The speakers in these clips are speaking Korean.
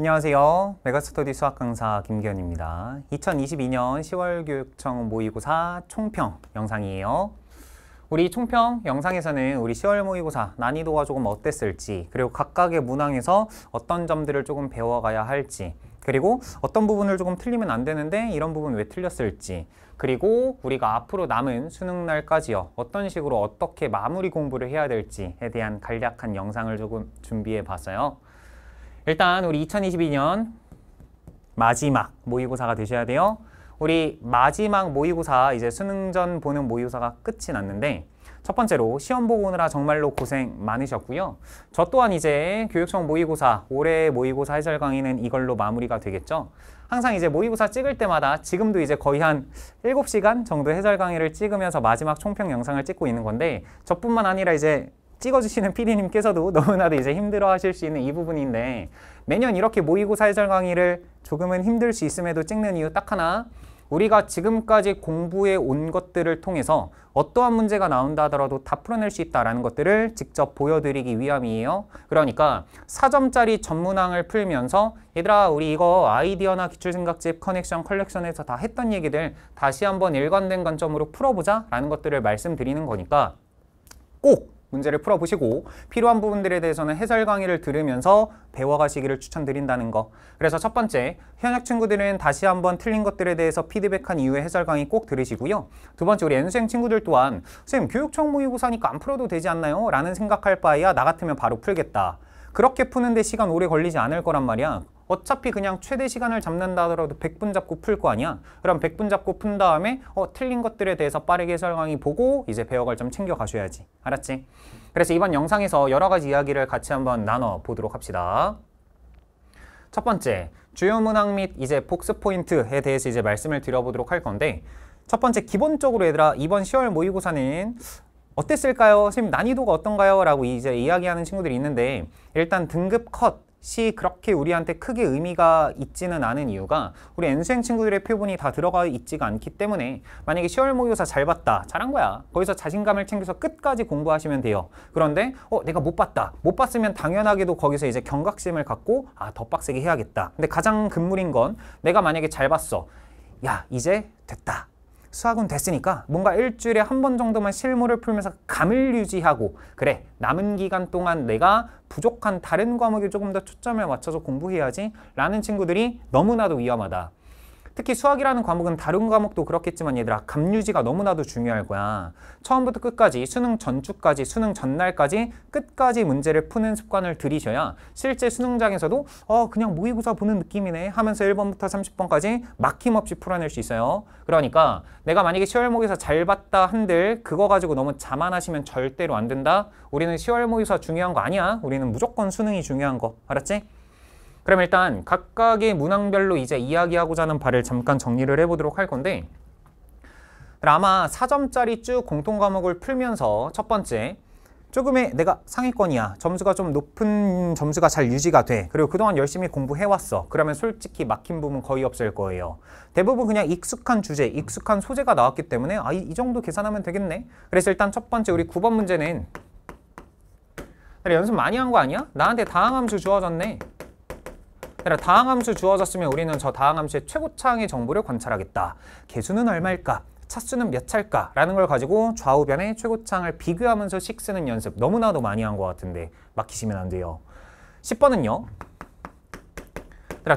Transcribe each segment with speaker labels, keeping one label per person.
Speaker 1: 안녕하세요. 메가스터디 수학 강사 김기현입니다. 2022년 10월 교육청 모의고사 총평 영상이에요. 우리 총평 영상에서는 우리 10월 모의고사 난이도가 조금 어땠을지 그리고 각각의 문항에서 어떤 점들을 조금 배워가야 할지 그리고 어떤 부분을 조금 틀리면 안 되는데 이런 부분 왜 틀렸을지 그리고 우리가 앞으로 남은 수능 날까지요 어떤 식으로 어떻게 마무리 공부를 해야 될지에 대한 간략한 영상을 조금 준비해 봤어요. 일단 우리 2022년 마지막 모의고사가 되셔야 돼요. 우리 마지막 모의고사 이제 수능 전 보는 모의고사가 끝이 났는데 첫 번째로 시험 보고 오느라 정말로 고생 많으셨고요. 저 또한 이제 교육청 모의고사, 올해 모의고사 해설 강의는 이걸로 마무리가 되겠죠. 항상 이제 모의고사 찍을 때마다 지금도 이제 거의 한 7시간 정도 해설 강의를 찍으면서 마지막 총평 영상을 찍고 있는 건데 저뿐만 아니라 이제 찍어주시는 PD님께서도 너무나도 이제 힘들어 하실 수 있는 이 부분인데 매년 이렇게 모의고사 해설 강의를 조금은 힘들 수 있음에도 찍는 이유 딱 하나 우리가 지금까지 공부해 온 것들을 통해서 어떠한 문제가 나온다 하더라도 다 풀어낼 수 있다는 것들을 직접 보여드리기 위함이에요. 그러니까 4점짜리 전문항을 풀면서 얘들아 우리 이거 아이디어나 기출생각집, 커넥션, 컬렉션에서 다 했던 얘기들 다시 한번 일관된 관점으로 풀어보자 라는 것들을 말씀드리는 거니까 꼭 문제를 풀어보시고 필요한 부분들에 대해서는 해설 강의를 들으면서 배워가시기를 추천드린다는 거 그래서 첫 번째, 현역 친구들은 다시 한번 틀린 것들에 대해서 피드백한 이후에 해설 강의 꼭 들으시고요 두 번째, 우리 n 수생 친구들 또한 선생님 교육청 모의고사니까 안 풀어도 되지 않나요? 라는 생각할 바에야 나 같으면 바로 풀겠다 그렇게 푸는데 시간 오래 걸리지 않을 거란 말이야. 어차피 그냥 최대 시간을 잡는다 하더라도 100분 잡고 풀 거 아니야. 그럼 100분 잡고 푼 다음에 어, 틀린 것들에 대해서 빠르게 설 강의 보고 이제 배워갈 점 챙겨가셔야지. 알았지? 그래서 이번 영상에서 여러 가지 이야기를 같이 한번 나눠보도록 합시다. 첫 번째, 주요 문항 및 이제 복습 포인트에 대해서 이제 말씀을 드려보도록 할 건데 첫 번째 기본적으로 얘들아 이번 10월 모의고사는 어땠을까요? 선생님 난이도가 어떤가요? 라고 이제 이야기하는 친구들이 있는데 일단 등급 컷시 그렇게 우리한테 크게 의미가 있지는 않은 이유가 우리 N수행 친구들의 표본이 다 들어가 있지가 않기 때문에 만약에 10월 모의고사 잘 봤다 잘한 거야 거기서 자신감을 챙겨서 끝까지 공부하시면 돼요 그런데 어 내가 못 봤다 못 봤으면 당연하게도 거기서 이제 경각심을 갖고 아더 빡세게 해야겠다 근데 가장 금물인 건 내가 만약에 잘 봤어 야 이제 됐다 수학은 됐으니까 뭔가 일주일에 한 번 정도만 실무를 풀면서 감을 유지하고 그래 남은 기간 동안 내가 부족한 다른 과목에 조금 더 초점을 맞춰서 공부해야지 라는 친구들이 너무나도 위험하다. 특히 수학이라는 과목은 다른 과목도 그렇겠지만 얘들아 감유지가 너무나도 중요할 거야. 처음부터 끝까지 수능 전주까지 수능 전날까지 끝까지 문제를 푸는 습관을 들이셔야 실제 수능장에서도 어 그냥 모의고사 보는 느낌이네 하면서 1번부터 30번까지 막힘없이 풀어낼 수 있어요. 그러니까 내가 만약에 10월 모의사 고잘 봤다 한들 그거 가지고 너무 자만하시면 절대로 안 된다. 우리는 10월 모의사 고 중요한 거 아니야. 우리는 무조건 수능이 중요한 거. 알았지? 그럼 일단 각각의 문항별로 이제 이야기하고자 하는 바를 잠깐 정리를 해보도록 할 건데 아마 4점짜리 쭉 공통 과목을 풀면서 첫 번째 조금의 내가 상위권이야. 점수가 좀 높은 점수가 잘 유지가 돼. 그리고 그동안 열심히 공부해왔어. 그러면 솔직히 막힌 부분 거의 없을 거예요. 대부분 그냥 익숙한 주제, 익숙한 소재가 나왔기 때문에 아, 이, 이 정도 계산하면 되겠네. 그래서 일단 첫 번째 우리 9번 문제는 연습 많이 한 거 아니야? 나한테 다항함수 주어졌네. 그러 다항함수 주어졌으면 우리는 저 다항함수의 최고차항의 정보를 관찰하겠다. 개수는 얼마일까? 차수는 몇 차일까? 라는 걸 가지고 좌우변의 최고차항을 비교하면서 식 쓰는 연습 너무나도 많이 한 것 같은데 막히시면 안 돼요. 10번은요.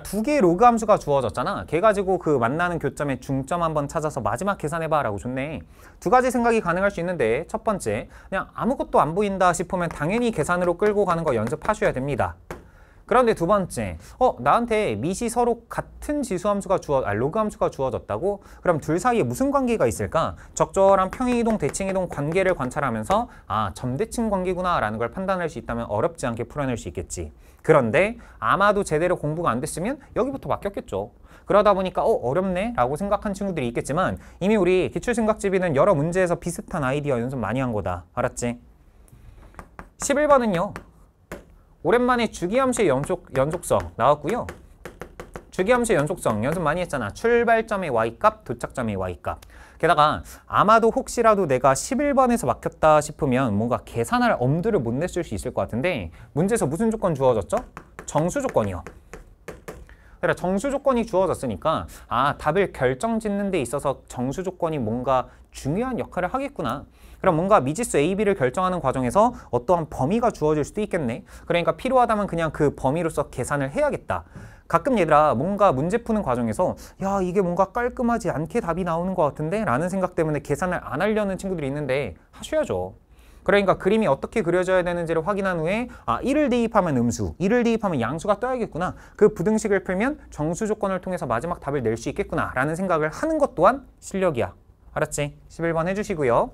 Speaker 1: 두 개의 로그 함수가 주어졌잖아. 걔 가지고 그 만나는 교점의 중점 한번 찾아서 마지막 계산해봐 라고 좋네. 두 가지 생각이 가능할 수 있는데 첫 번째, 그냥 아무것도 안 보인다 싶으면 당연히 계산으로 끌고 가는 거 연습하셔야 됩니다. 그런데 두 번째, 어 나한테 미시 서로 같은 지수 함수가 주어 아 로그 함수가 주어졌다고? 그럼 둘 사이에 무슨 관계가 있을까? 적절한 평행이동, 대칭이동 관계를 관찰하면서 아 점대칭 관계구나라는 걸 판단할 수 있다면 어렵지 않게 풀어낼 수 있겠지. 그런데 아마도 제대로 공부가 안 됐으면 여기부터 바뀌었겠죠 그러다 보니까 어 어렵네 라고 생각한 친구들이 있겠지만 이미 우리 기출생각집이는 여러 문제에서 비슷한 아이디어 연습 많이 한 거다. 알았지? 11번은요. 오랜만에 주기함수의 연속, 연속성 나왔고요. 주기함수의 연속성 연습 많이 했잖아. 출발점의 y값, 도착점의 y값. 게다가 아마도 혹시라도 내가 11번에서 막혔다 싶으면 뭔가 계산할 엄두를 못 냈을 수 있을 것 같은데 문제에서 무슨 조건 주어졌죠? 정수 조건이요. 그러니까 정수 조건이 주어졌으니까 아 답을 결정 짓는 데 있어서 정수 조건이 뭔가 중요한 역할을 하겠구나. 그럼 뭔가 미지수 AB를 결정하는 과정에서 어떠한 범위가 주어질 수도 있겠네. 그러니까 필요하다면 그냥 그 범위로서 계산을 해야겠다. 가끔 얘들아 뭔가 문제 푸는 과정에서 야 이게 뭔가 깔끔하지 않게 답이 나오는 것 같은데 라는 생각 때문에 계산을 안 하려는 친구들이 있는데 하셔야죠. 그러니까 그림이 어떻게 그려져야 되는지를 확인한 후에 아 1을 대입하면 음수, 1을 대입하면 양수가 떠야겠구나. 그 부등식을 풀면 정수 조건을 통해서 마지막 답을 낼 수 있겠구나 라는 생각을 하는 것 또한 실력이야. 알았지? 11번 해주시고요.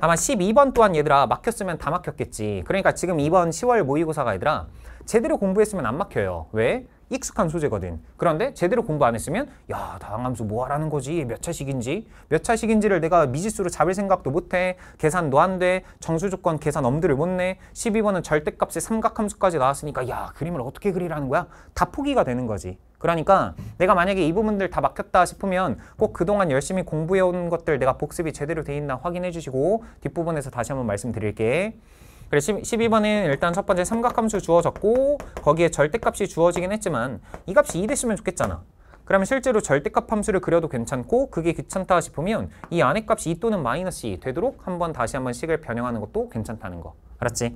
Speaker 1: 아마 12번 또한 얘들아 막혔으면 다 막혔겠지. 그러니까 지금 2번 10월 모의고사가 얘들아 제대로 공부했으면 안 막혀요. 왜? 익숙한 소재거든. 그런데 제대로 공부 안 했으면 야 다항함수 뭐 하라는 거지 몇 차식인지 몇 차식인지를 내가 미지수로 잡을 생각도 못해 계산도 안돼 정수 조건 계산 엄두를 못내 12번은 절대값에 삼각함수까지 나왔으니까 야 그림을 어떻게 그리라는 거야 다 포기가 되는 거지. 그러니까 내가 만약에 이 부분들 다 막혔다 싶으면 꼭 그동안 열심히 공부해온 것들 내가 복습이 제대로 돼 있나 확인해 주시고 뒷부분에서 다시 한번 말씀드릴게. 그래서 12번은 일단 첫 번째 삼각함수 주어졌고 거기에 절대값이 주어지긴 했지만 이 값이 2 됐으면 좋겠잖아. 그러면 실제로 절대값 함수를 그려도 괜찮고 그게 귀찮다 싶으면 이안에 값이 2 또는 마이너스 2 되도록 한번 다시 한번 식을 변형하는 것도 괜찮다는 거. 알았지?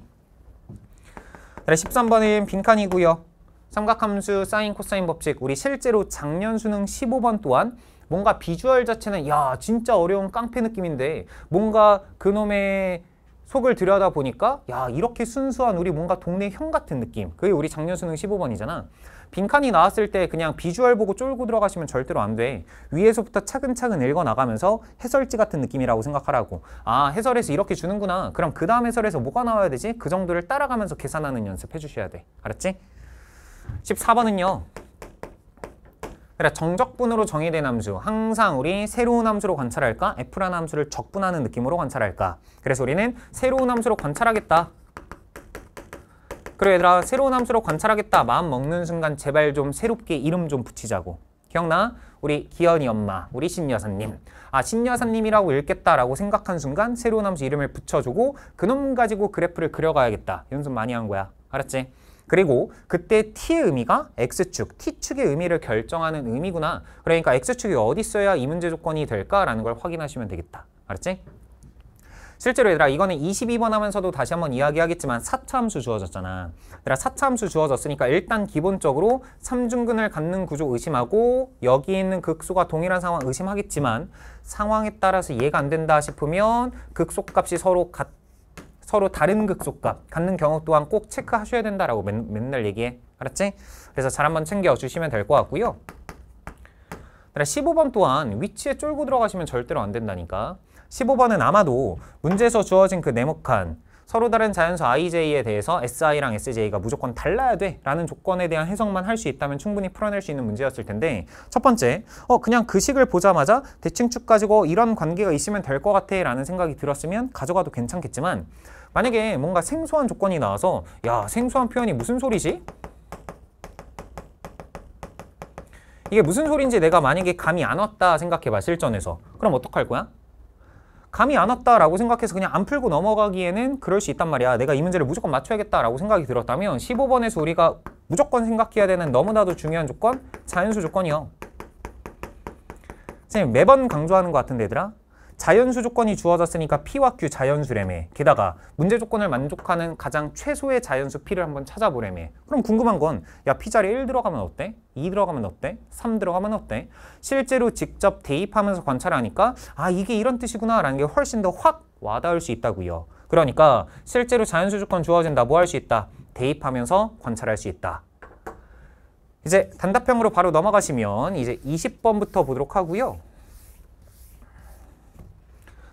Speaker 1: 그래 13번은 빈칸이고요. 삼각함수 사인 코사인 법칙 우리 실제로 작년 수능 15번 또한 뭔가 비주얼 자체는 야 진짜 어려운 깡패 느낌인데 뭔가 그놈의 속을 들여다 보니까 야 이렇게 순수한 우리 뭔가 동네 형 같은 느낌 그게 우리 작년 수능 15번이잖아 빈칸이 나왔을 때 그냥 비주얼 보고 쫄고 들어가시면 절대로 안 돼 위에서부터 차근차근 읽어나가면서 해설지 같은 느낌이라고 생각하라고 아 해설에서 이렇게 주는구나 그럼 그 다음 해설에서 뭐가 나와야 되지? 그 정도를 따라가면서 계산하는 연습 해주셔야 돼 알았지? 14번은요 그래 정적분으로 정의된 함수 항상 우리 새로운 함수로 관찰할까? F라는 함수를 적분하는 느낌으로 관찰할까? 그래서 우리는 새로운 함수로 관찰하겠다 그리고 얘들아 새로운 함수로 관찰하겠다 마음 먹는 순간 제발 좀 새롭게 이름 좀 붙이자고 기억나? 우리 기현이 엄마, 우리 신여사님 아 신여사님이라고 읽겠다라고 생각한 순간 새로운 함수 이름을 붙여주고 그놈 가지고 그래프를 그려가야겠다 연습 많이 한 거야 알았지? 그리고 그때 t의 의미가 x축, t축의 의미를 결정하는 의미구나. 그러니까 x축이 어디 있어야 이 문제 조건이 될까라는 걸 확인하시면 되겠다. 알았지? 실제로 얘들아 이거는 22번 하면서도 다시 한번 이야기하겠지만 사차함수 주어졌잖아. 얘들아 사차함수 주어졌으니까 일단 기본적으로 삼중근을 갖는 구조 의심하고 여기 있는 극소가 동일한 상황 의심하겠지만 상황에 따라서 이해가 안 된다 싶으면 극소값이 서로 같다. 서로 다른 극소값 갖는 경우 또한 꼭 체크하셔야 된다라고 맨, 맨날 얘기해. 알았지? 그래서 잘 한번 챙겨주시면 될 것 같고요. 15번 또한 위치에 쫄고 들어가시면 절대로 안 된다니까. 15번은 아마도 문제에서 주어진 그 네모칸 서로 다른 자연수 IJ에 대해서 SI랑 SJ가 무조건 달라야 돼 라는 조건에 대한 해석만 할 수 있다면 충분히 풀어낼 수 있는 문제였을 텐데 첫 번째, 어 그냥 그 식을 보자마자 대칭축 가지고 이런 관계가 있으면 될 것 같아 라는 생각이 들었으면 가져가도 괜찮겠지만 만약에 뭔가 생소한 조건이 나와서 야 생소한 표현이 무슨 소리지? 이게 무슨 소리인지 내가 만약에 감이 안 왔다 생각해봐 실전에서 그럼 어떡할 거야? 감이 안 왔다라고 생각해서 그냥 안 풀고 넘어가기에는 그럴 수 있단 말이야 내가 이 문제를 무조건 맞춰야겠다라고 생각이 들었다면 15번에서 우리가 무조건 생각해야 되는 너무나도 중요한 조건 자연수 조건이요 선생님 매번 강조하는 것 같은데 얘들아 자연수 조건이 주어졌으니까 P와 Q 자연수래매 게다가 문제 조건을 만족하는 가장 최소의 자연수 P를 한번 찾아보래매 그럼 궁금한 건 야 P 자리에 1 들어가면 어때? 2 들어가면 어때? 3 들어가면 어때? 실제로 직접 대입하면서 관찰하니까 아 이게 이런 뜻이구나 라는 게 훨씬 더 확 와닿을 수 있다고요 그러니까 실제로 자연수 조건 주어진다 뭐 할 수 있다? 대입하면서 관찰할 수 있다 이제 단답형으로 바로 넘어가시면 이제 20번부터 보도록 하고요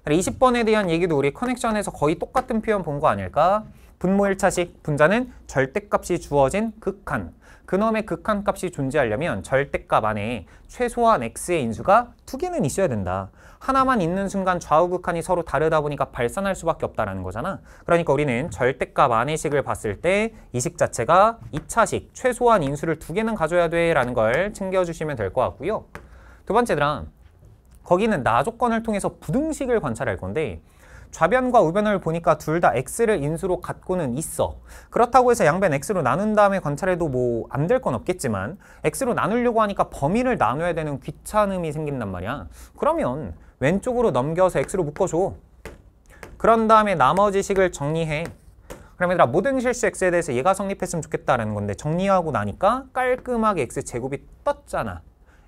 Speaker 1: 20번에 대한 얘기도 우리 커넥션에서 거의 똑같은 표현 본 거 아닐까? 분모 1차식 분자는 절대값이 주어진 극한 근엄의 극한 값이 존재하려면 절대값 안에 최소한 x의 인수가 2 개는 있어야 된다. 하나만 있는 순간 좌우 극한이 서로 다르다 보니까 발산할 수밖에 없다라는 거잖아. 그러니까 우리는 절대값 안의 식을 봤을 때 이 식 자체가 2차식 최소한 인수를 2 개는 가져야 돼라는 걸 챙겨주시면 될 것 같고요. 두 번째들아 거기는 나조건을 통해서 부등식을 관찰할 건데 좌변과 우변을 보니까 둘 다 x를 인수로 갖고는 있어. 그렇다고 해서 양변 x로 나눈 다음에 관찰해도 뭐 안 될 건 없겠지만 x로 나누려고 하니까 범위를 나눠야 되는 귀찮음이 생긴단 말이야. 그러면 왼쪽으로 넘겨서 x로 묶어줘. 그런 다음에 나머지 식을 정리해. 그럼 얘들아 모든 실수 x에 대해서 얘가 성립했으면 좋겠다라는 건데 정리하고 나니까 깔끔하게 x제곱이 떴잖아.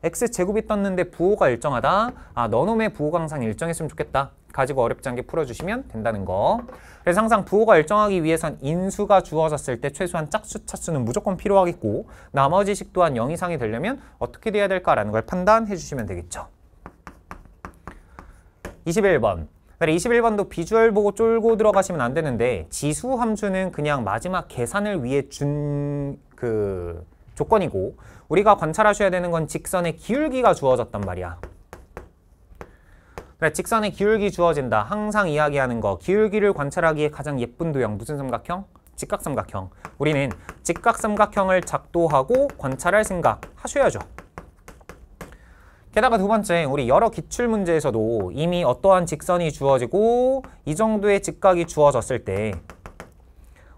Speaker 1: x제곱이 떴는데 부호가 일정하다. 아, 너놈의 부호가 항상 일정했으면 좋겠다. 가지고 어렵지 않게 풀어주시면 된다는 거. 그래서 항상 부호가 일정하기 위해선 인수가 주어졌을 때 최소한 짝수, 차수는 무조건 필요하겠고 나머지 식 또한 0 이상이 되려면 어떻게 돼야 될까라는 걸 판단해 주시면 되겠죠. 21번. 21번도 비주얼 보고 쫄고 들어가시면 안 되는데 지수 함수는 그냥 마지막 계산을 위해 준 그 조건이고 우리가 관찰하셔야 되는 건 직선의 기울기가 주어졌단 말이야. 그래, 직선의 기울기 주어진다. 항상 이야기하는 거. 기울기를 관찰하기에 가장 예쁜 도형. 무슨 삼각형? 직각삼각형. 우리는 직각삼각형을 작도하고 관찰할 생각 하셔야죠. 게다가 두 번째, 우리 여러 기출 문제에서도 이미 어떠한 직선이 주어지고 이 정도의 직각이 주어졌을 때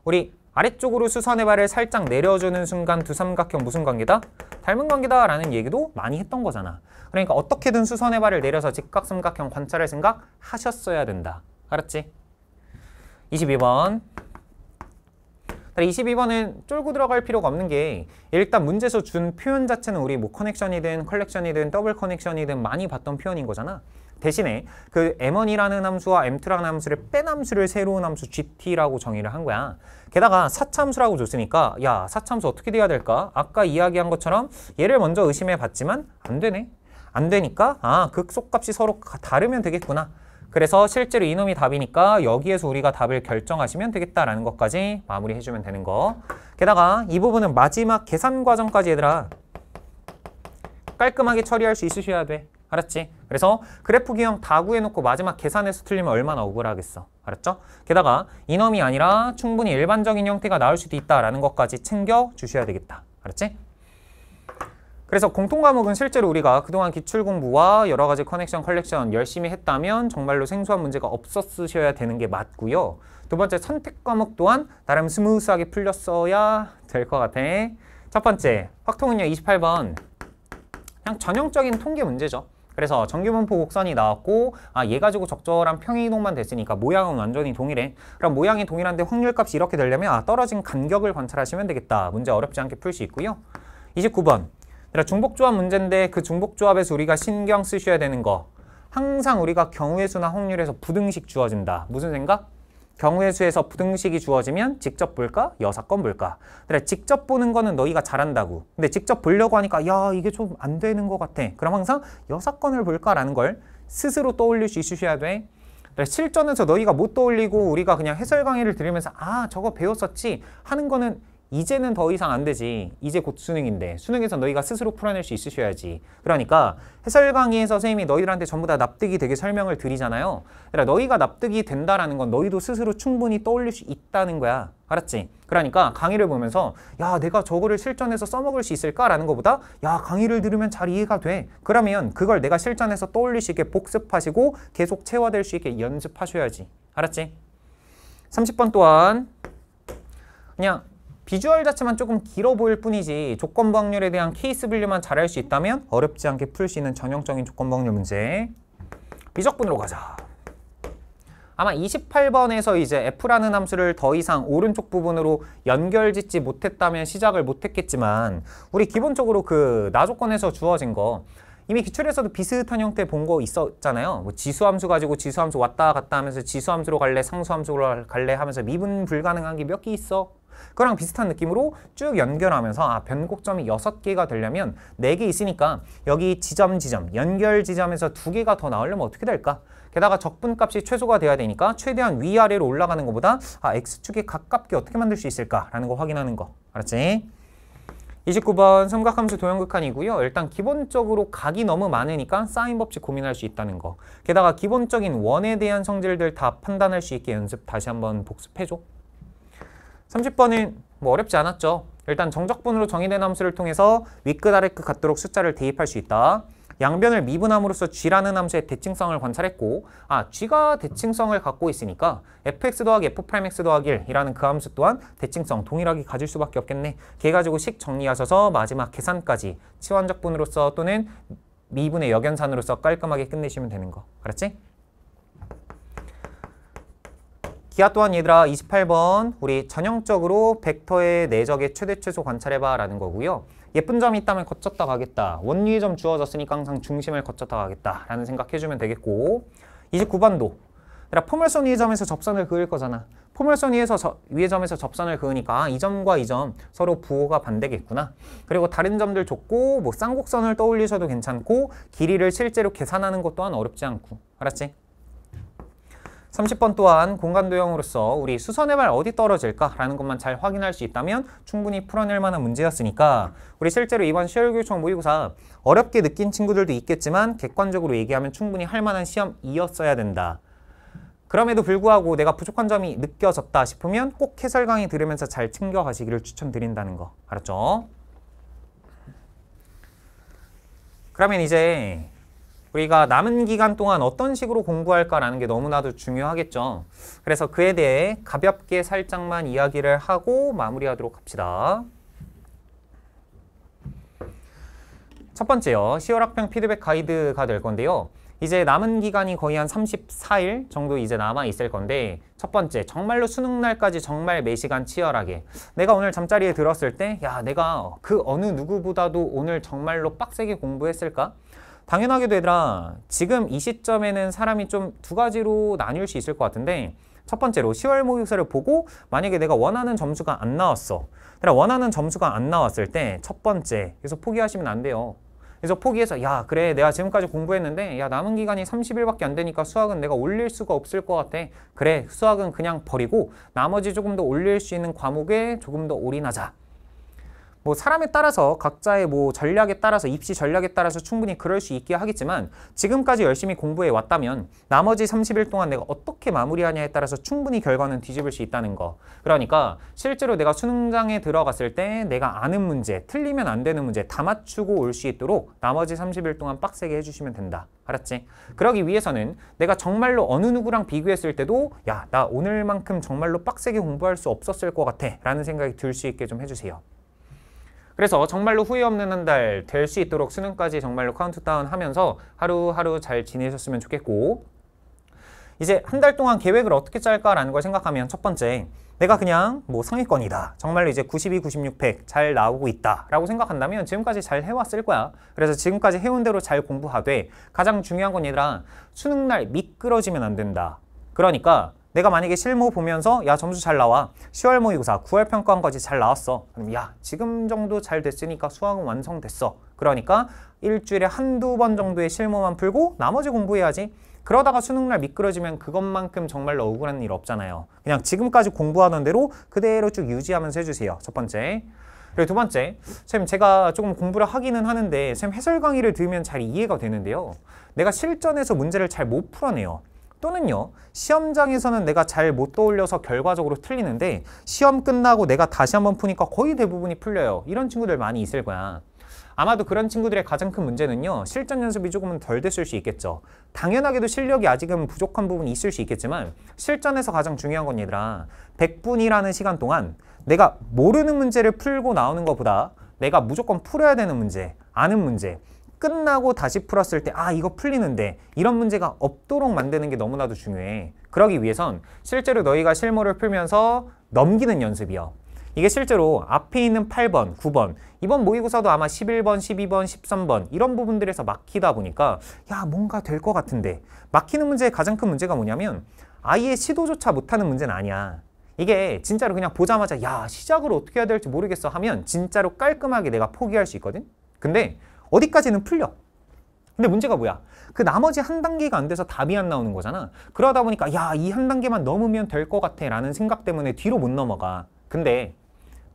Speaker 1: 우리 아래쪽으로 수선의 발을 살짝 내려주는 순간 두 삼각형 무슨 관계다? 닮은 관계다 라는 얘기도 많이 했던 거잖아. 그러니까 어떻게든 수선의 발을 내려서 직각삼각형 관찰할 생각 하셨어야 된다. 알았지? 22번 22번은 쫄고 들어갈 필요가 없는 게 일단 문제에서 준 표현 자체는 우리 뭐 커넥션이든 컬렉션이든 더블 커넥션이든 많이 봤던 표현인 거잖아. 대신에 그 M1이라는 함수와 M2라는 함수를 뺀 함수를 새로운 함수 GT라고 정의를 한 거야. 게다가 사참수라고 줬으니까 야 사참수 어떻게 돼야 될까? 아까 이야기한 것처럼 얘를 먼저 의심해 봤지만 안 되네. 안 되니까 아 극소값이 그 서로 다르면 되겠구나. 그래서 실제로 이놈이 답이니까 여기에서 우리가 답을 결정하시면 되겠다라는 것까지 마무리해주면 되는 거. 게다가 이 부분은 마지막 계산 과정까지 얘들아 깔끔하게 처리할 수 있으셔야 돼. 알았지? 그래서 그래프 기형 다 구해놓고 마지막 계산해서 틀리면 얼마나 억울하겠어. 알았죠? 게다가 이놈이 아니라 충분히 일반적인 형태가 나올 수도 있다라는 것까지 챙겨 주셔야 되겠다. 알았지? 그래서 공통 과목은 실제로 우리가 그동안 기출 공부와 여러 가지 커넥션, 컬렉션 열심히 했다면 정말로 생소한 문제가 없었으셔야 되는 게 맞고요. 두 번째 선택 과목 또한 나름 스무스하게 풀렸어야 될 것 같아. 첫 번째, 확통은요 28번. 그냥 전형적인 통계 문제죠. 그래서 정규분포 곡선이 나왔고 아 얘 가지고 적절한 평행이동만 됐으니까 모양은 완전히 동일해. 그럼 모양이 동일한데 확률값이 이렇게 되려면 아 떨어진 간격을 관찰하시면 되겠다. 문제 어렵지 않게 풀 수 있고요. 29번. 중복조합 문제인데 그 중복조합에서 우리가 신경 쓰셔야 되는 거. 항상 우리가 경우의 수나 확률에서 부등식 주어진다. 무슨 생각? 경우의 수에서 부등식이 주어지면 직접 볼까? 여사건 볼까? 그래 직접 보는 거는 너희가 잘한다고 근데 직접 보려고 하니까 야 이게 좀 안 되는 것 같아 그럼 항상 여사건을 볼까라는 걸 스스로 떠올릴 수 있으셔야 돼 그래, 실전에서 너희가 못 떠올리고 우리가 그냥 해설 강의를 들으면서 아 저거 배웠었지 하는 거는 이제는 더 이상 안 되지. 이제 곧 수능인데 수능에서 너희가 스스로 풀어낼 수 있으셔야지. 그러니까 해설 강의에서 선생님이 너희들한테 전부 다 납득이 되게 설명을 드리잖아요. 그러니까 너희가 납득이 된다라는 건 너희도 스스로 충분히 떠올릴 수 있다는 거야. 알았지? 그러니까 강의를 보면서 야 내가 저거를 실전에서 써먹을 수 있을까라는 것보다 야 강의를 들으면 잘 이해가 돼 그러면 그걸 내가 실전에서 떠올릴 수 있게 복습하시고 계속 체화될수 있게 연습하셔야지 알았지? 30번 또한 그냥 비주얼 자체만 조금 길어 보일 뿐이지 조건부 확률에 대한 케이스 분류만 잘 할 수 있다면 어렵지 않게 풀 수 있는 전형적인 조건부 확률 문제 비적분으로 가자 아마 28번에서 이제 F라는 함수를 더 이상 오른쪽 부분으로 연결짓지 못했다면 시작을 못했겠지만 우리 기본적으로 그 나조건에서 주어진 거 이미 기출에서도 비슷한 형태 본 거 있었잖아요. 뭐 지수함수 가지고 지수함수 왔다 갔다 하면서 지수함수로 갈래 상수함수로 갈래 하면서 미분 불가능한 게 몇 개 있어. 그랑 거 비슷한 느낌으로 쭉 연결하면서 아, 변곡점이 6 개가 되려면 4개 있으니까 여기 지점 지점 연결 지점에서 2개가더 나오려면 어떻게 될까? 게다가 적분값이 최소가 돼야 되니까 최대한 위아래로 올라가는 것보다 아, X축에 가깝게 어떻게 만들 수 있을까라는 거 확인하는 거. 알았지? 29번 삼각함수 도형극한이고요. 일단 기본적으로 각이 너무 많으니까 사인 법칙 고민할 수 있다는 거. 게다가 기본적인 원에 대한 성질들 다 판단할 수 있게 연습 다시 한번 복습해줘. 30번은 뭐 어렵지 않았죠. 일단 정적분으로 정의된 함수를 통해서 윗끝 그 아래끝 그 같도록 숫자를 대입할 수 있다. 양변을 미분함으로써 g라는 함수의 대칭성을 관찰했고 아 g가 대칭성을 갖고 있으니까 fx 더하기 f'(x) 더하기 1이라는 그 함수 또한 대칭성 동일하게 가질 수밖에 없겠네. 걔 가지고 식 정리하셔서 마지막 계산까지 치환적분으로서 또는 미분의 역연산으로서 깔끔하게 끝내시면 되는 거. 알았지? 기하 또한 얘들아 28번 우리 전형적으로 벡터의 내적의 최대 최소 관찰해봐 라는 거고요. 예쁜 점이 있다면 거쳤다 가겠다. 원리점 주어졌으니까 항상 중심을 거쳤다 가겠다라는 생각해주면 되겠고 29번도 포멀선 위의 점에서 접선을 그을 거잖아. 포물선 위에서 저, 위의 점에서 접선을 그으니까 이 점과 이 점 서로 부호가 반대겠구나. 그리고 다른 점들 줬고 뭐 쌍곡선을 떠올리셔도 괜찮고 길이를 실제로 계산하는 것 또한 어렵지 않고 알았지? 30번 또한 공간도형으로서 우리 수선의 말 어디 떨어질까라는 것만 잘 확인할 수 있다면 충분히 풀어낼 만한 문제였으니까 우리 실제로 이번 시0 교육청 모의고사 어렵게 느낀 친구들도 있겠지만 객관적으로 얘기하면 충분히 할 만한 시험이었어야 된다. 그럼에도 불구하고 내가 부족한 점이 느껴졌다 싶으면 꼭 해설 강의 들으면서 잘 챙겨가시기를 추천드린다는 거 알았죠? 그러면 이제 우리가 남은 기간 동안 어떤 식으로 공부할까라는 게 너무나도 중요하겠죠. 그래서 그에 대해 가볍게 살짝만 이야기를 하고 마무리하도록 합시다. 첫 번째요. 시0월 학평 피드백 가이드가 될 건데요. 이제 남은 기간이 거의 한 34일 정도 이제 남아있을 건데 첫 번째, 정말로 수능날까지 정말 매시간 치열하게 내가 오늘 잠자리에 들었을 때 야, 내가 그 어느 누구보다도 오늘 정말로 빡세게 공부했을까? 당연하게 되더라. 지금 이 시점에는 사람이 좀 두 가지로 나뉠 수 있을 것 같은데 첫 번째로 10월 모의고사를 보고 만약에 내가 원하는 점수가 안 나왔어 그러 원하는 점수가 안 나왔을 때 첫 번째 그래서 포기하시면 안 돼요 그래서 포기해서 야 그래 내가 지금까지 공부했는데 야 남은 기간이 30일밖에 안 되니까 수학은 내가 올릴 수가 없을 것 같아 그래 수학은 그냥 버리고 나머지 조금 더 올릴 수 있는 과목에 조금 더 올인하자 뭐 사람에 따라서 각자의 뭐 전략에 따라서 입시 전략에 따라서 충분히 그럴 수 있게 하겠지만 지금까지 열심히 공부해 왔다면 나머지 30일 동안 내가 어떻게 마무리하냐에 따라서 충분히 결과는 뒤집을 수 있다는 거 그러니까 실제로 내가 수능장에 들어갔을 때 내가 아는 문제 틀리면 안 되는 문제 다 맞추고 올 수 있도록 나머지 30일 동안 빡세게 해주시면 된다 알았지? 그러기 위해서는 내가 정말로 어느 누구랑 비교했을 때도 야 나 오늘만큼 정말로 빡세게 공부할 수 없었을 것 같아 라는 생각이 들 수 있게 좀 해주세요 그래서 정말로 후회 없는 한 달 될 수 있도록 수능까지 정말로 카운트다운 하면서 하루하루 잘 지내셨으면 좋겠고 이제 한 달 동안 계획을 어떻게 짤까라는 걸 생각하면 첫 번째 내가 그냥 뭐 상위권이다. 정말로 이제 92, 96, 100 잘 나오고 있다. 라고 생각한다면 지금까지 잘 해왔을 거야. 그래서 지금까지 해온 대로 잘 공부하되 가장 중요한 건 얘들아 수능날 미끄러지면 안 된다. 그러니까 내가 만약에 실무 보면서 야 점수 잘 나와 10월 모의고사 9월 평가원까지 잘 나왔어 그럼 야 지금 정도 잘 됐으니까 수학은 완성됐어 그러니까 일주일에 한두 번 정도의 실무만 풀고 나머지 공부해야지 그러다가 수능날 미끄러지면 그것만큼 정말로 억울한 일 없잖아요 그냥 지금까지 공부하던 대로 그대로 쭉 유지하면서 해주세요 첫 번째 그리고 두 번째, 쌤 제가 조금 공부를 하기는 하는데 쌤 해설 강의를 들으면 잘 이해가 되는데요. 내가 실전에서 문제를 잘 못 풀어내요. 또는요 시험장에서는 내가 잘 못 떠올려서 결과적으로 틀리는데 시험 끝나고 내가 다시 한번 푸니까 거의 대부분이 풀려요 이런 친구들 많이 있을 거야 아마도 그런 친구들의 가장 큰 문제는요 실전 연습이 조금은 덜 됐을 수 있겠죠 당연하게도 실력이 아직은 부족한 부분이 있을 수 있겠지만 실전에서 가장 중요한 건 얘들아 100분이라는 시간 동안 내가 모르는 문제를 풀고 나오는 것보다 내가 무조건 풀어야 되는 문제 아는 문제 끝나고 다시 풀었을 때 아 이거 풀리는데 이런 문제가 없도록 만드는 게 너무나도 중요해 그러기 위해선 실제로 너희가 실물을 풀면서 넘기는 연습이요 이게 실제로 앞에 있는 8번, 9번 이번 모의고사도 아마 11번, 12번, 13번 이런 부분들에서 막히다 보니까 야 뭔가 될 것 같은데 막히는 문제의 가장 큰 문제가 뭐냐면 아예 시도조차 못하는 문제는 아니야 이게 진짜로 그냥 보자마자 야 시작을 어떻게 해야 될지 모르겠어 하면 진짜로 깔끔하게 내가 포기할 수 있거든 근데 어디까지는 풀려. 근데 문제가 뭐야? 그 나머지 한 단계가 안 돼서 답이 안 나오는 거잖아. 그러다 보니까 야, 이 한 단계만 넘으면 될 것 같아 라는 생각 때문에 뒤로 못 넘어가. 근데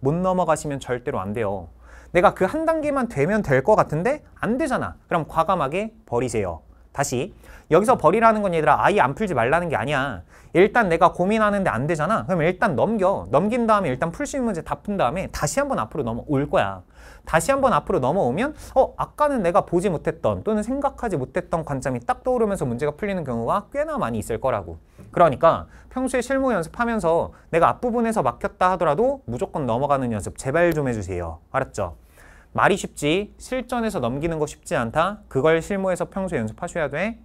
Speaker 1: 못 넘어가시면 절대로 안 돼요. 내가 그 한 단계만 되면 될 것 같은데 안 되잖아. 그럼 과감하게 버리세요. 다시 여기서 버리라는 건 얘들아 아예 안 풀지 말라는 게 아니야. 일단 내가 고민하는데 안 되잖아. 그럼 일단 넘겨. 넘긴 다음에 일단 풀 수 있는 문제 다 푼 다음에 다시 한번 앞으로 넘어올 거야. 다시 한번 앞으로 넘어오면 어 아까는 내가 보지 못했던 또는 생각하지 못했던 관점이 딱 떠오르면서 문제가 풀리는 경우가 꽤나 많이 있을 거라고. 그러니까 평소에 실무 연습하면서 내가 앞부분에서 막혔다 하더라도 무조건 넘어가는 연습 제발 좀 해주세요. 알았죠? 말이 쉽지 실전에서 넘기는 거 쉽지 않다. 그걸 실무에서 평소에 연습하셔야 돼.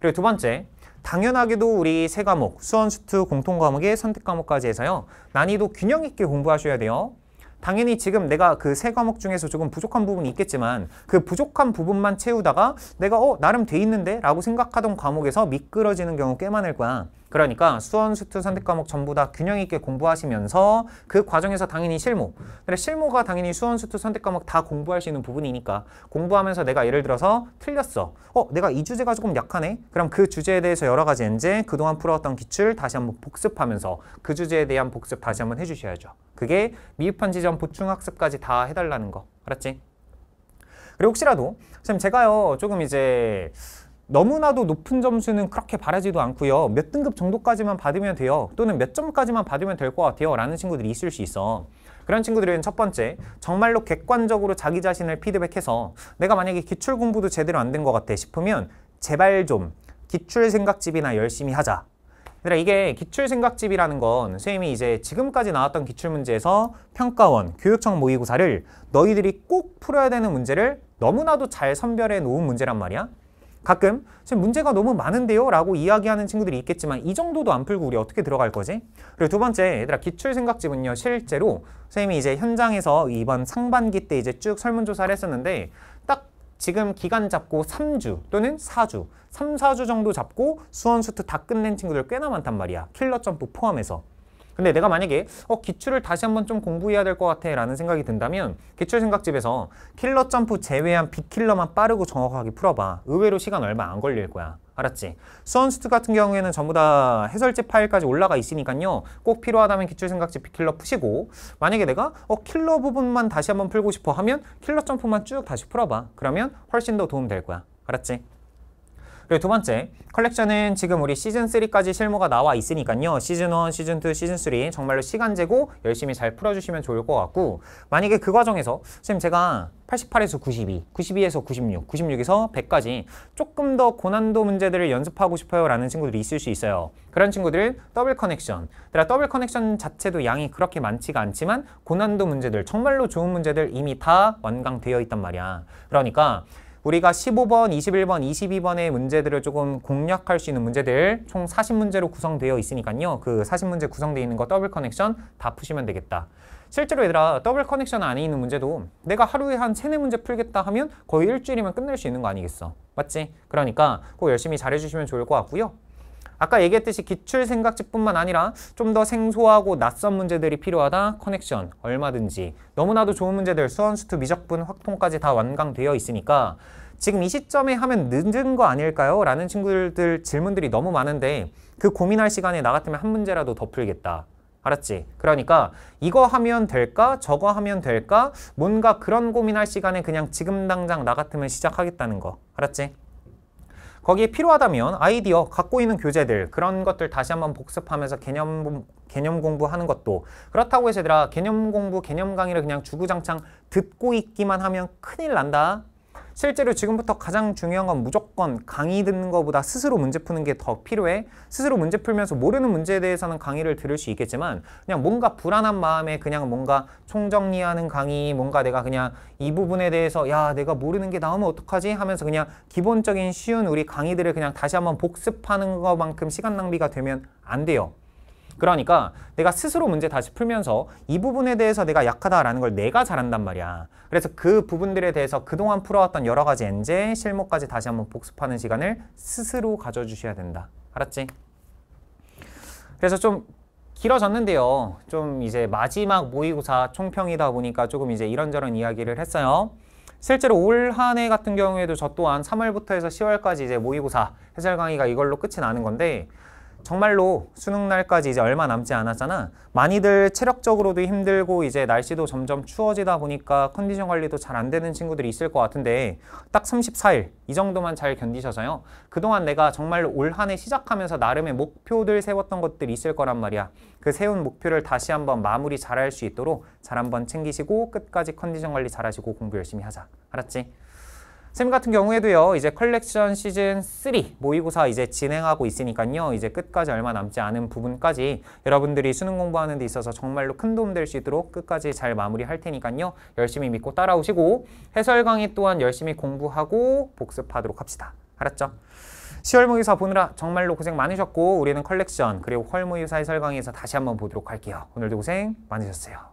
Speaker 1: 그리고 두 번째, 당연하게도 우리 세 과목, 수원, 수트, 공통 과목의 선택 과목까지 해서요. 난이도 균형 있게 공부하셔야 돼요. 당연히 지금 내가 그 세 과목 중에서 조금 부족한 부분이 있겠지만 그 부족한 부분만 채우다가 내가 어 나름 돼 있는데 라고 생각하던 과목에서 미끄러지는 경우 꽤 많을 거야. 그러니까 수원, 수투, 선택 과목 전부 다 균형 있게 공부하시면서 그 과정에서 당연히 실무 실무가 당연히 수원, 수투, 선택 과목 다 공부할 수 있는 부분이니까 공부하면서 내가 예를 들어서 틀렸어 어 내가 이 주제가 조금 약하네 그럼 그 주제에 대해서 여러 가지 엔제 그동안 풀어왔던 기출 다시 한번 복습하면서 그 주제에 대한 복습 다시 한번 해주셔야죠 그게 미흡한 지점 보충 학습까지 다 해달라는 거 알았지? 그리고 혹시라도 선생님 제가요 조금 이제 너무나도 높은 점수는 그렇게 바라지도 않고요. 몇 등급 정도까지만 받으면 돼요. 또는 몇 점까지만 받으면 될 것 같아요. 라는 친구들이 있을 수 있어. 그런 친구들은 첫 번째, 정말로 객관적으로 자기 자신을 피드백해서 내가 만약에 기출 공부도 제대로 안 된 것 같아 싶으면 제발 좀 기출 생각집이나 열심히 하자. 얘들아 이게 기출생각집이라는 건 선생님이 이제 지금까지 나왔던 기출문제에서 평가원, 교육청 모의고사를 너희들이 꼭 풀어야 되는 문제를 너무나도 잘 선별해 놓은 문제란 말이야. 가끔 지금 문제가 너무 많은데요 라고 이야기하는 친구들이 있겠지만 이 정도도 안 풀고 우리 어떻게 들어갈 거지? 그리고 두 번째 얘들아 기출생각집은요 실제로 선생님이 이제 현장에서 이번 상반기 때 이제 쭉 설문조사를 했었는데 딱 지금 기간 잡고 3주 또는 4주 3, 4주 정도 잡고 수원수트 다 끝낸 친구들 꽤나 많단 말이야 킬러 점프 포함해서 근데 내가 만약에 어 기출을 다시 한번 좀 공부해야 될 것 같아 라는 생각이 든다면 기출 생각집에서 킬러 점프 제외한 빅킬러만 빠르고 정확하게 풀어봐 의외로 시간 얼마 안 걸릴 거야 알았지? 수원스트 같은 경우에는 전부 다해설지 파일까지 올라가 있으니까요 꼭 필요하다면 기출생각집 빅킬러 푸시고 만약에 내가 어 킬러 부분만 다시 한번 풀고 싶어 하면 킬러 점프만 쭉 다시 풀어봐 그러면 훨씬 더 도움 될 거야 알았지? 그리고 두 번째, 컬렉션은 지금 우리 시즌3까지 실무가 나와 있으니까요. 시즌1, 시즌2, 시즌3 정말로 시간 재고 열심히 잘 풀어주시면 좋을 것 같고 만약에 그 과정에서 선생님 제가 88에서 92, 92에서 96, 96에서 100까지 조금 더 고난도 문제들을 연습하고 싶어요 라는 친구들이 있을 수 있어요. 그런 친구들은 더블 커넥션, 더블 커넥션 자체도 양이 그렇게 많지가 않지만 고난도 문제들, 정말로 좋은 문제들 이미 다 완강되어 있단 말이야. 그러니까 우리가 15번, 21번, 22번의 문제들을 조금 공략할 수 있는 문제들 총 40문제로 구성되어 있으니까요. 그 40문제 구성되어 있는 거 더블 커넥션 다 푸시면 되겠다. 실제로 얘들아 더블 커넥션 안에 있는 문제도 내가 하루에 한 3, 4 문제 풀겠다 하면 거의 일주일이면 끝낼 수 있는 거 아니겠어. 맞지? 그러니까 꼭 열심히 잘해주시면 좋을 것 같고요. 아까 얘기했듯이 기출 생각지뿐만 아니라 좀 더 생소하고 낯선 문제들이 필요하다. 커넥션 얼마든지 너무나도 좋은 문제들 수원수투 미적분 확통까지 다 완강되어 있으니까 지금 이 시점에 하면 늦은 거 아닐까요? 라는 친구들 질문들이 너무 많은데 그 고민할 시간에 나 같으면 한 문제라도 더 풀겠다. 알았지? 그러니까 이거 하면 될까? 저거 하면 될까? 뭔가 그런 고민할 시간에 그냥 지금 당장 나 같으면 시작하겠다는 거. 알았지? 거기에 필요하다면 아이디어, 갖고 있는 교재들 그런 것들 다시 한번 복습하면서 개념, 개념 공부하는 것도 그렇다고 해서 얘들아 개념 공부, 개념 강의를 그냥 주구장창 듣고 있기만 하면 큰일 난다. 실제로 지금부터 가장 중요한 건 무조건 강의 듣는 것보다 스스로 문제 푸는 게 더 필요해. 스스로 문제 풀면서 모르는 문제에 대해서는 강의를 들을 수 있겠지만 그냥 뭔가 불안한 마음에 그냥 뭔가 총정리하는 강의, 뭔가 내가 그냥 이 부분에 대해서 야 내가 모르는 게 나오면 어떡하지 하면서 그냥 기본적인 쉬운 우리 강의들을 그냥 다시 한번 복습하는 것만큼 시간 낭비가 되면 안 돼요. 그러니까 내가 스스로 문제 다시 풀면서 이 부분에 대해서 내가 약하다라는 걸 내가 잘한단 말이야. 그래서 그 부분들에 대해서 그동안 풀어왔던 여러 가지 엔제, 실무까지 다시 한번 복습하는 시간을 스스로 가져주셔야 된다. 알았지? 그래서 좀 길어졌는데요. 좀 이제 마지막 모의고사 총평이다 보니까 조금 이제 이런저런 이야기를 했어요. 실제로 올 한해 같은 경우에도 저 또한 3월부터 해서 10월까지 이제 모의고사 해설 강의가 이걸로 끝이 나는 건데 정말로 수능 날까지 이제 얼마 남지 않았잖아. 많이들 체력적으로도 힘들고 이제 날씨도 점점 추워지다 보니까 컨디션 관리도 잘 안 되는 친구들이 있을 것 같은데 딱 34일 이 정도만 잘 견디셔서요. 그동안 내가 정말 올한 해 시작하면서 나름의 목표들 세웠던 것들이 있을 거란 말이야. 그 세운 목표를 다시 한번 마무리 잘 할 수 있도록 잘 한번 챙기시고 끝까지 컨디션 관리 잘하시고 공부 열심히 하자. 알았지? 쌤 같은 경우에도요. 이제 컬렉션 시즌 3 모의고사 이제 진행하고 있으니까요. 이제 끝까지 얼마 남지 않은 부분까지 여러분들이 수능 공부하는 데 있어서 정말로 큰 도움 될 수 있도록 끝까지 잘 마무리할 테니까요. 열심히 믿고 따라오시고 해설 강의 또한 열심히 공부하고 복습하도록 합시다. 알았죠? 10월 모의사 보느라 정말로 고생 많으셨고 우리는 컬렉션 그리고 헐 모의사 해설 강의에서 다시 한번 보도록 할게요. 오늘도 고생 많으셨어요.